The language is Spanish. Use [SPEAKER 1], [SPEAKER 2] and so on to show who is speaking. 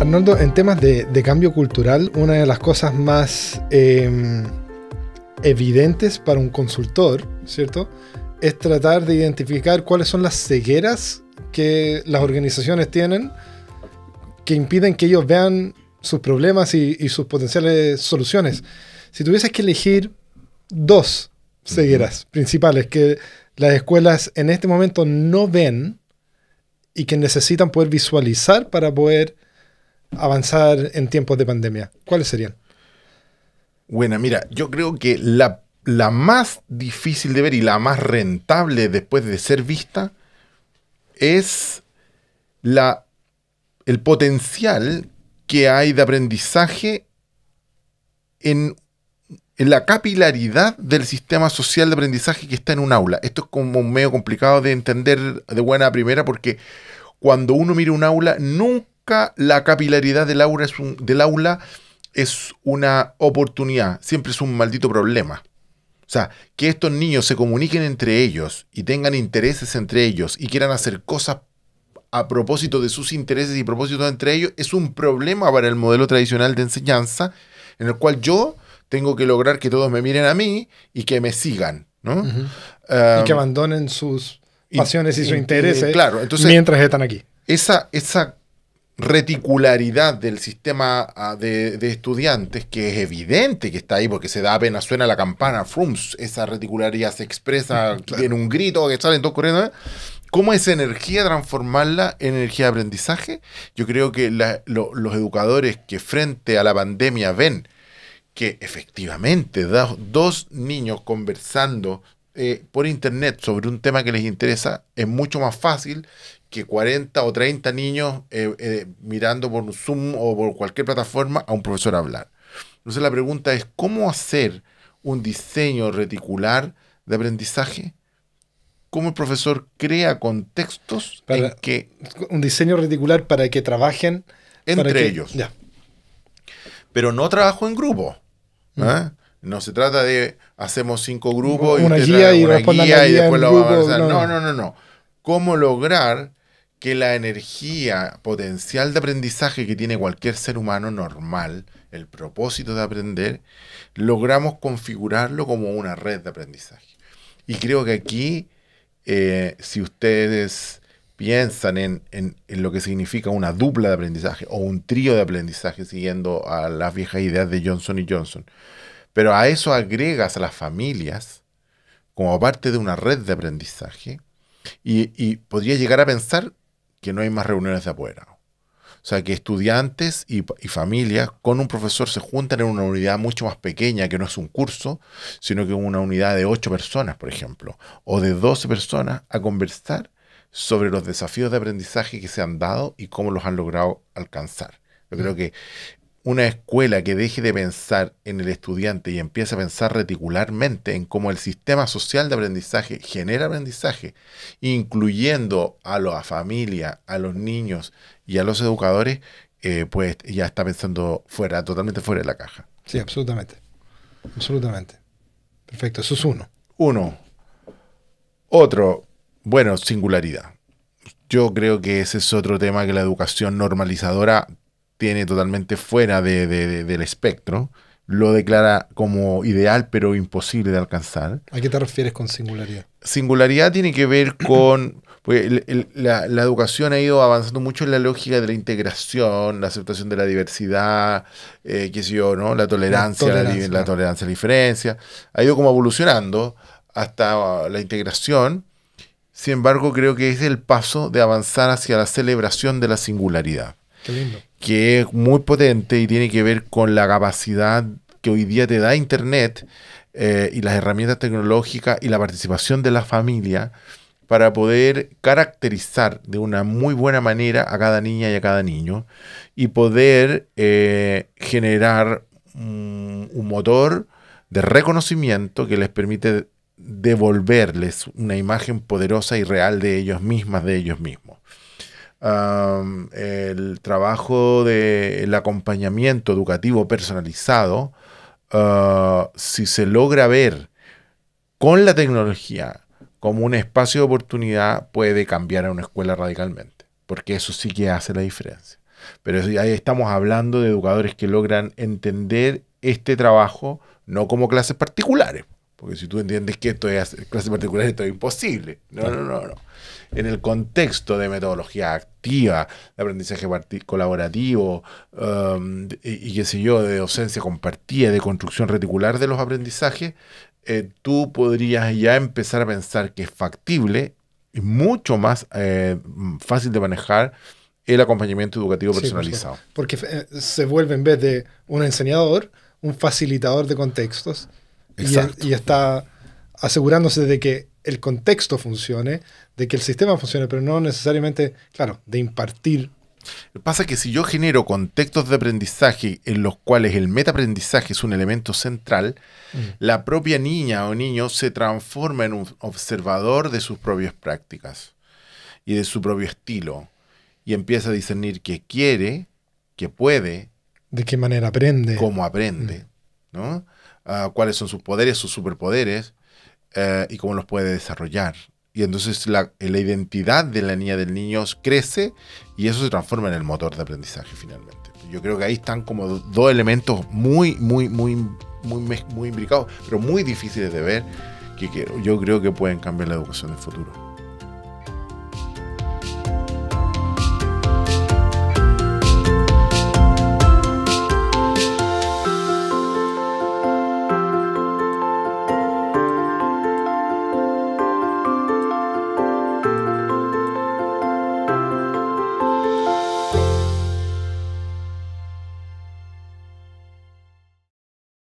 [SPEAKER 1] Arnoldo, en temas de, cambio cultural, una de las cosas más em, evidentes para un consultor, ¿cierto? Es tratar de identificar cuáles son las cegueras que las organizaciones tienen que impiden que ellos vean sus problemas y, sus potenciales soluciones. Si tuvieses que elegir dos cegueras principales que las escuelas en este momento no ven y que necesitan poder visualizar para poder avanzar en tiempos de pandemia? ¿Cuáles serían?
[SPEAKER 2] Bueno, mira, yo creo que la, más difícil de ver y la más rentable después de ser vista es la, el potencial que hay de aprendizaje en, en, la capilaridad del sistema social de aprendizaje que está en un aula. Esto es como medio complicado de entender de buena primera porque cuando uno mira un aula nunca la capilaridad del aula es, aula es una oportunidad, siempre es un maldito problema. O sea, que estos niños se comuniquen entre ellos y tengan intereses entre ellos y quieran hacer cosas a propósito de sus intereses y propósitos entre ellos es un problema para el modelo tradicional de enseñanza en el cual yo tengo que lograr que todos me miren a mí y que me sigan,
[SPEAKER 1] y que abandonen sus pasiones y, sus intereses. Eh, claro, mientras están aquí.
[SPEAKER 2] Esa, esa reticularidad del sistema ah, de, estudiantes, que es evidente que está ahí porque se da apenas suena la campana, frums, esa reticularidad se expresa en un grito que salen todos corriendo. ¿eh? ¿Cómo esa energía transformarla en energía de aprendizaje? Yo creo que los educadores que frente a la pandemia ven que efectivamente dos niños conversando eh, por internet sobre un tema que les interesa es mucho más fácil que 40 o 30 niños eh, eh, mirando por un Zoom o por cualquier plataforma a un profesor hablar. Entonces la pregunta es, ¿cómo hacer un diseño reticular de aprendizaje? ¿Cómo el profesor crea contextos para en que...
[SPEAKER 1] Un diseño reticular para que trabajen...
[SPEAKER 2] Entre ellos. Pero no trabajo en grupo. ¿ah? No se trata de hacemos cinco grupos y, una guía y después lo vamos a avanzar. No, no, no, no. ¿Cómo lograr que la energía potencial de aprendizaje que tiene cualquier ser humano normal, el propósito de aprender, logramos configurarlo como una red de aprendizaje? Y creo que aquí, eh, si ustedes piensan en, en, lo que significa una dupla de aprendizaje o un trío de aprendizaje siguiendo a las viejas ideas de Johnson y Johnson, pero a eso agregas a las familias como parte de una red de aprendizaje y, podría llegar a pensar que no hay más reuniones de afuera O sea, que estudiantes y, familias con un profesor se juntan en una unidad mucho más pequeña, que no es un curso, sino que una unidad de ocho personas, por ejemplo, o de doce personas, a conversar sobre los desafíos de aprendizaje que se han dado y cómo los han logrado alcanzar. Yo creo mm. que una escuela que deje de pensar en el estudiante y empiece a pensar reticularmente en cómo el sistema social de aprendizaje genera aprendizaje, incluyendo a la familia, a los niños y a los educadores, eh, pues ya está pensando fuera, totalmente fuera de la
[SPEAKER 1] caja. Sí, absolutamente. Absolutamente. Perfecto, eso es uno. Uno.
[SPEAKER 2] Otro, bueno, singularidad. Yo creo que ese es otro tema que la educación normalizadora tiene totalmente fuera del espectro, lo declara como ideal pero imposible de alcanzar.
[SPEAKER 1] ¿A qué te refieres con singularidad?
[SPEAKER 2] Singularidad tiene que ver con... Pues, la, educación ha ido avanzando mucho en la lógica de la integración, la aceptación de la diversidad, eh, qué ¿no? La tolerancia, la tolerancia, la, la diferencia. Ha ido como evolucionando hasta uh, la integración. Sin embargo, creo que es el paso de avanzar hacia la celebración de la singularidad. Qué lindo que es muy potente y tiene que ver con la capacidad que hoy día te da Internet eh, y las herramientas tecnológicas y la participación de la familia para poder caracterizar de una muy buena manera a cada niña y a cada niño y poder eh, generar un motor de reconocimiento que les permite devolverles una imagen poderosa y real de ellos mismas, de ellos mismos el trabajo del acompañamiento educativo personalizado, ah, si se logra ver con la tecnología como un espacio de oportunidad, puede cambiar a una escuela radicalmente, porque eso sí que hace la diferencia. Pero ahí estamos hablando de educadores que logran entender este trabajo no como clases particulares, porque si tú entiendes que esto es clase particular, esto es imposible. No, no, no, no. En el contexto de metodología activa, de aprendizaje colaborativo um, y, qué sé yo, de docencia compartida, de construcción reticular de los aprendizajes, eh, tú podrías ya empezar a pensar que es factible y mucho más eh, fácil de manejar el acompañamiento educativo personalizado.
[SPEAKER 1] porque eh, se vuelve en vez de un enseñador, un facilitador de contextos y, está asegurándose de que el contexto funcione, de que el sistema funcione, pero no necesariamente, claro, de impartir
[SPEAKER 2] Pasa que si yo genero contextos de aprendizaje en los cuales el metaaprendizaje es un elemento central, la propia niña o niño se transforma en un observador de sus propias prácticas y de su propio estilo y empieza a discernir qué quiere, qué puede,
[SPEAKER 1] de qué manera aprende, cómo aprende,
[SPEAKER 2] ¿no? Ah, cuáles son sus poderes, sus superpoderes eh, y cómo los puede desarrollar. Y entonces la, eh, la, identidad de la niña del niño crece y eso se transforma en el motor de aprendizaje finalmente. Yo creo que ahí están como dos elementos muy, muy, muy, muy, muy imbricados, pero muy difíciles de ver, que, que yo creo que pueden cambiar la educación del futuro.